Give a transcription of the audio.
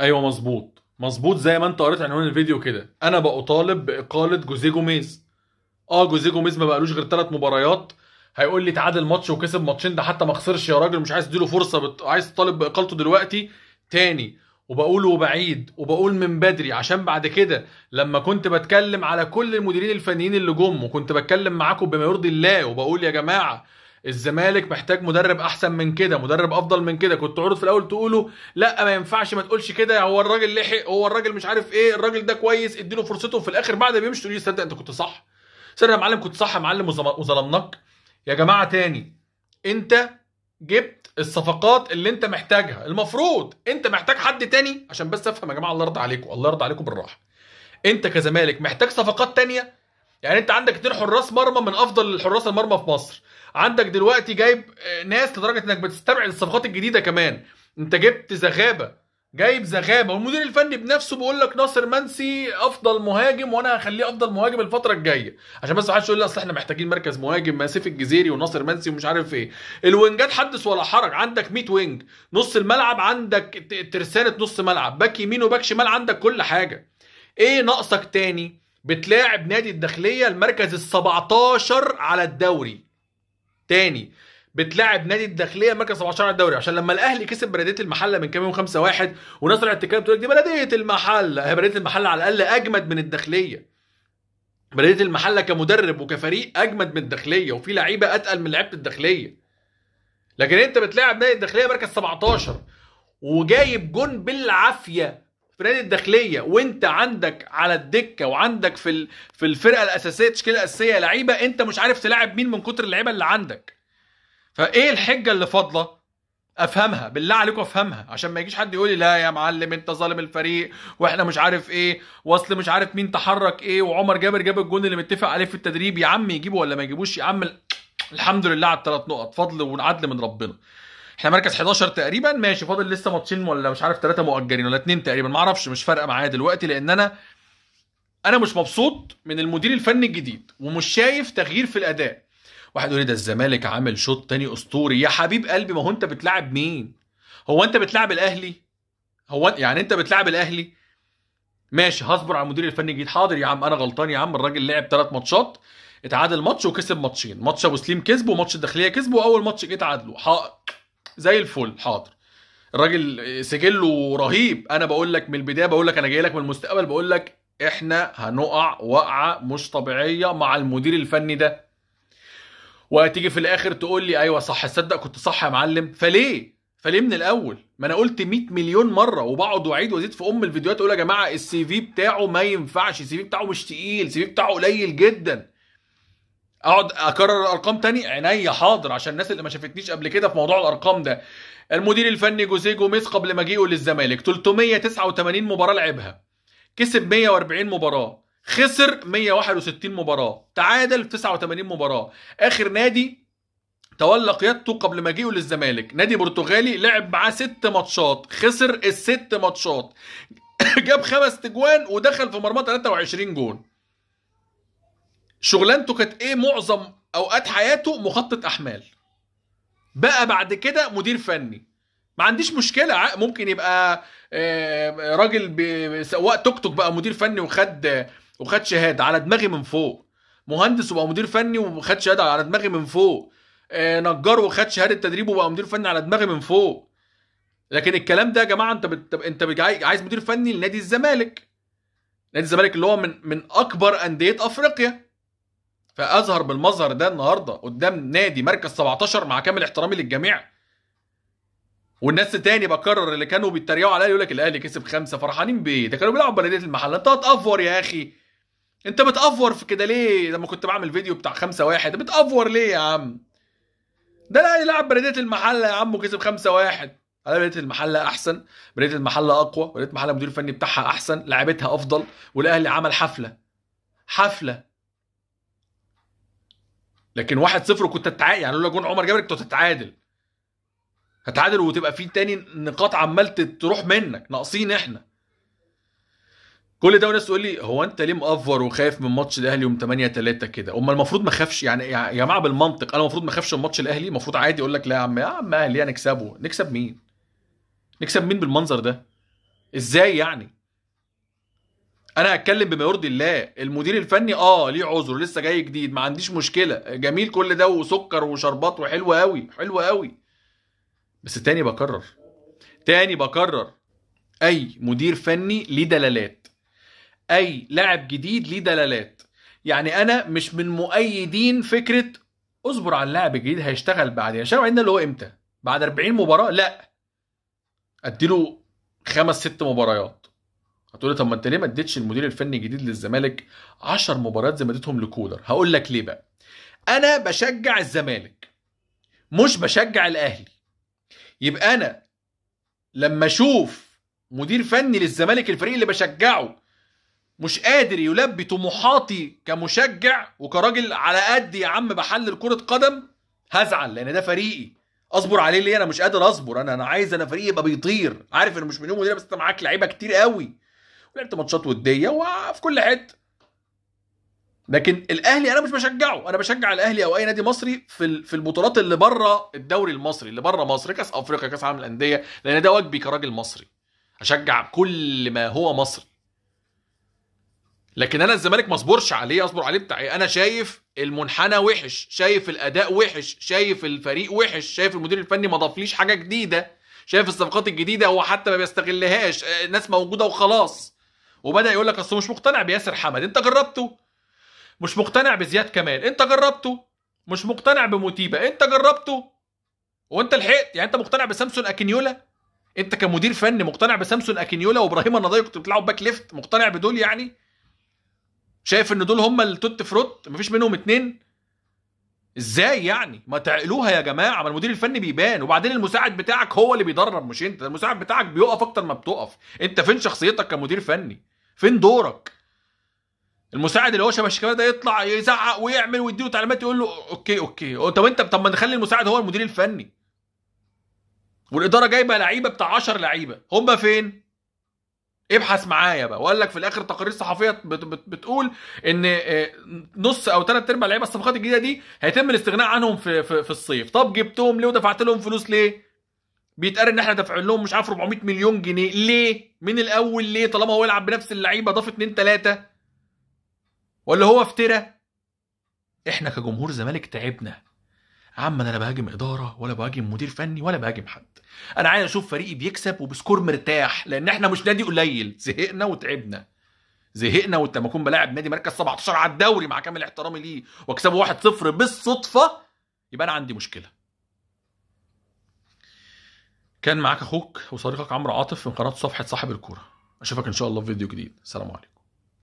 ايوه مظبوط مظبوط زي ما انت قريت عنوان الفيديو كده انا بطالب باقاله جوزيه جوميز اه جوزيه جوميز ما بقالوش غير ثلاث مباريات هيقول لي تعادل ماتش وكسب ماتشين ده حتى ما خسرش يا راجل مش عايز تديله فرصه بت... عايز تطالب باقالته دلوقتي تاني وبقول وبعيد وبقول من بدري عشان بعد كده لما كنت بتكلم على كل المديرين الفنيين اللي جم وكنت بتكلم معاكم بما يرضي الله وبقول يا جماعه الزمالك محتاج مدرب احسن من كده مدرب افضل من كده كنت عروض في الاول تقولوا لا ما ينفعش ما تقولش كده هو الراجل لحق هو الراجل مش عارف ايه الراجل ده كويس اديله فرصته في الاخر بعد ما بيمشي تقول لي صدق انت كنت صح صدق يا معلم كنت صح يا معلم وظلمناك يا جماعه تاني انت جبت الصفقات اللي انت محتاجها المفروض انت محتاج حد تاني عشان بس افهم يا جماعه الله يرضى عليكم الله يرضى عليكم بالراحه انت كزمالك محتاج صفقات تانيه يعني انت عندك اثنين حراس مرمى من افضل حراس المرمى في مصر عندك دلوقتي جايب آه، ناس لدرجه انك بتستبعد الصفقات الجديده كمان انت جبت زغابه جايب زغابه والمدير الفني بنفسه بيقول لك ناصر منسي افضل مهاجم وانا هخليه افضل مهاجم الفتره الجايه عشان بس محدش يقول لي اصل احنا محتاجين مركز مهاجم سيف الجزيري وناصر منسي ومش عارف ايه الوينجات حدث ولا حرج عندك 100 وينج نص الملعب عندك ترسانه نص ملعب باك يمين وباك شمال عندك كل حاجه ايه ناقصك تاني بتلاعب نادي الداخليه المركز ال 17 على الدوري تاني بتلاعب نادي الداخليه مركز 17 على الدوري عشان لما الاهلي كسب بلديه المحله من كام يوم 5 1 وناس طلعت تتكلم تقول دي بلديه المحله هي بلديه المحله على الاقل اجمد من الداخليه بلديه المحله كمدرب وكفريق اجمد من الداخليه وفي لعيبه اتقل من لعيبه الداخليه لكن انت بتلاعب نادي الداخليه مركز 17 وجايب جون بالعافيه فرقه الداخليه وانت عندك على الدكه وعندك في في الفرقه الاساسيه التشكيله الاساسيه لعيبه انت مش عارف تلاعب مين من كتر اللعيبه اللي عندك فايه الحجه اللي فاضله افهمها بالله عليكم افهمها عشان ما يجيش حد يقول لي لا يا معلم انت ظالم الفريق واحنا مش عارف ايه واصل مش عارف مين تحرك ايه وعمر جابر جاب الجون اللي متفق عليه في التدريب يا عم يجيبه ولا ما يجيبوش يا عم الحمد لله على الثلاث نقط فضل وعدل من ربنا احنا مركز 11 تقريبا ماشي فاضل لسه ماتشين ولا مش عارف ثلاثه مؤجلين ولا اثنين تقريبا ما اعرفش مش فارقه معايا دلوقتي لان انا انا مش مبسوط من المدير الفني الجديد ومش شايف تغيير في الاداء واحد يقول لي ده الزمالك عامل شوط تاني اسطوري يا حبيب قلبي ما هو انت بتلعب مين هو انت بتلعب الاهلي هو يعني انت بتلعب الاهلي ماشي هصبر على المدير الفني الجديد حاضر يا عم انا غلطان يا عم الراجل لعب ثلاث ماتشات اتعادل ماتش وكسب ماتشين ماتش ابو سليم كسبه وماتش الداخليه كسبه واول ماتش جه تعادله حق زي الفل حاضر الراجل سجله رهيب انا بقول لك من البدايه بقول لك انا جاي لك من المستقبل بقول لك احنا هنقع وقعه مش طبيعيه مع المدير الفني ده وهتيجي في الاخر تقول لي ايوه صح تصدق كنت صح يا معلم فليه فليه من الاول ما انا قلت 100 مليون مره وبقعد واعيد وازيد في ام الفيديوهات اقول يا جماعه السي في بتاعه ما ينفعش السي في بتاعه مش تقيل السي في بتاعه قليل جدا اقعد اكرر الارقام تاني عينيا حاضر عشان الناس اللي ما شافتنيش قبل كده في موضوع الارقام ده المدير الفني جوزيه جوميز قبل مجيئه للزمالك 389 مباراه لعبها كسب 140 مباراه خسر 161 مباراه تعادل 89 مباراه اخر نادي تولى قيادته قبل مجيئه للزمالك نادي برتغالي لعب معاه ست ماتشات خسر الست ماتشات جاب خمس تجوان ودخل في مرمى 23 جون شغلانته كانت ايه معظم اوقات حياته مخطط احمال بقى بعد كده مدير فني ما عنديش مشكله ممكن يبقى آه، راجل سواق توك توك بقى مدير فني وخد وخد شهاده على دماغي من فوق مهندس وبقى مدير فني وخد شهاده على دماغي من فوق آه، نجار وخد شهاده تدريب وبقى مدير فني على دماغي من فوق لكن الكلام ده يا جماعه انت بت... انت عايز مدير فني لنادي الزمالك نادي الزمالك اللي هو من من اكبر انديه افريقيا فاظهر بالمظهر ده النهارده قدام نادي مركز 17 مع كامل احترامي للجميع والناس تاني بكرر اللي كانوا بيتريقوا على يقول لك الاهلي كسب خمسه فرحانين بيه ده كانوا بيلعبوا بلديه المحله انت هتافور يا اخي انت بتافور في كده ليه؟ لما كنت بعمل فيديو بتاع خمسة واحد بتافور ليه يا عم؟ ده الاهلي لعب بلديه المحله يا عم وكسب خمسة واحد على بلديه المحله احسن، بلديه المحله اقوى، بلديه المحله المدير الفني بتاعها احسن، لعبتها افضل والاهلي عمل حفله حفله لكن 1-0 كنت تتعادل يعني لولا جون عمر جابر كنت هتتعادل هتعادل وتبقى في تاني نقاط عمال تروح منك ناقصين احنا كل ده وناس تقول لي هو انت ليه مقفر وخايف من ماتش الاهلي يوم 8 3 كده امال المفروض ما اخافش يعني يا جماعه بالمنطق انا المفروض ما اخافش من ماتش الاهلي المفروض عادي اقول لك لا يا عم يا عم اهلي هنكسبه يعني نكسب مين نكسب مين بالمنظر ده ازاي يعني انا هتكلم بما يرضي الله المدير الفني اه ليه عذر لسه جاي جديد ما عنديش مشكله جميل كل ده وسكر وشربات وحلو قوي حلو قوي بس تاني بكرر تاني بكرر اي مدير فني ليه دلالات اي لاعب جديد ليه دلالات يعني انا مش من مؤيدين فكره اصبر على اللاعب الجديد هيشتغل بعدين يعني عشان عندنا اللي هو امتى بعد 40 مباراه لا اديله خمس ست مباريات هتقول لي طب ما انت ليه ما اديتش المدير الفني الجديد للزمالك 10 مباريات زي ما اديتهم لكولر هقول لك ليه بقى انا بشجع الزمالك مش بشجع الاهلي يبقى انا لما اشوف مدير فني للزمالك الفريق اللي بشجعه مش قادر يلبي طموحاتي كمشجع وكراجل على قد يا عم بحلل كرة قدم هزعل لان ده فريقي اصبر عليه ليه انا مش قادر اصبر انا انا عايز انا فريقي يبقى بيطير عارف انه مش من يوم وليله بس انت معاك لعيبه كتير قوي ولعبت ماتشات وديه وفي كل حته لكن الاهلي انا مش بشجعه انا بشجع الاهلي او اي نادي مصري في في البطولات اللي بره الدوري المصري اللي بره مصر كاس افريقيا كاس عالم الانديه لان ده واجبي كراجل مصري اشجع كل ما هو مصري لكن انا الزمالك ما اصبرش عليه اصبر عليه بتاع إيه؟ انا شايف المنحنى وحش شايف الاداء وحش شايف الفريق وحش شايف المدير الفني ما ضافليش حاجه جديده شايف الصفقات الجديده هو حتى ما بيستغلهاش آه، ناس موجوده وخلاص وبدا يقول لك اصل مش مقتنع بياسر حمد انت جربته مش مقتنع بزياد كمال انت جربته مش مقتنع بموتيبه انت جربته وانت لحقت يعني انت مقتنع بسامسون اكينيولا انت كمدير فني مقتنع بسامسون اكينيولا وابراهيم النضاي كنت بتلعب باك ليفت مقتنع بدول يعني شايف ان دول هم التوت فروت مفيش منهم اتنين ازاي يعني ما تعقلوها يا جماعه ما المدير الفني بيبان وبعدين المساعد بتاعك هو اللي بيدرب مش انت المساعد بتاعك بيقف اكتر ما بتقف انت فين شخصيتك كمدير فني فين دورك المساعد اللي هو شبه الشيكابالا ده يطلع يزعق ويعمل ويديله تعليمات يقول له اوكي اوكي طب انت طب ما نخلي المساعد هو المدير الفني والاداره جايبه لعيبه بتاع 10 لعيبه هم فين ابحث معايا بقى وقال لك في الاخر تقارير صحفيه بتقول ان آه، نص او ثلاث ارباع لعيبه الصفقات الجديده دي هيتم الاستغناء عنهم في في, في الصيف طب جبتهم ليه ودفعت لهم فلوس ليه بيتقال ان احنا دافعين لهم مش عارف 400 مليون جنيه ليه من الاول ليه طالما هو يلعب بنفس اللعيبه ضاف اثنين ثلاثه ولا هو افترى احنا كجمهور زمالك تعبنا عم انا لا بهاجم اداره ولا بهاجم مدير فني ولا بهاجم حد انا عايز اشوف فريقي بيكسب وبسكور مرتاح لان احنا مش نادي قليل زهقنا وتعبنا زهقنا وانت لما اكون بلاعب نادي مركز 17 على الدوري مع كامل احترامي ليه واكسبه 1-0 بالصدفه يبقى انا عندي مشكله كان معاك اخوك وصديقك عمرو عاطف من قناه صفحه صاحب الكوره اشوفك ان شاء الله في فيديو جديد سلام عليكم